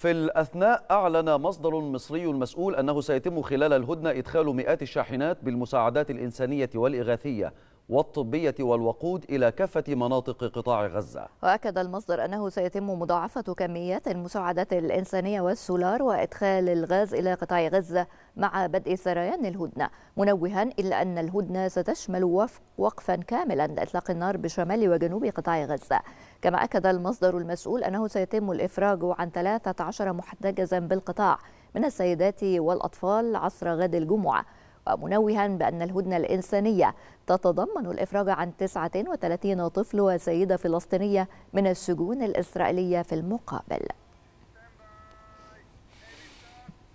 في الأثناء أعلن مصدر مصري مسؤول أنه سيتم خلال الهدنة إدخال مئات الشاحنات بالمساعدات الإنسانية والإغاثية والطبية والوقود إلى كافة مناطق قطاع غزة وأكد المصدر أنه سيتم مضاعفة كميات المساعدات الإنسانية والسولار وإدخال الغاز إلى قطاع غزة مع بدء سريان الهدنة منوها إلا أن الهدنة ستشمل وقفا كاملا لإطلاق النار بشمال وجنوب قطاع غزة كما أكد المصدر المسؤول أنه سيتم الإفراج عن 13 محتجزا بالقطاع من السيدات والأطفال عصر غد الجمعة ومنوها بأن الهدنة الإنسانية تتضمن الإفراج عن 39 طفل وسيدة فلسطينية من السجون الإسرائيلية في المقابل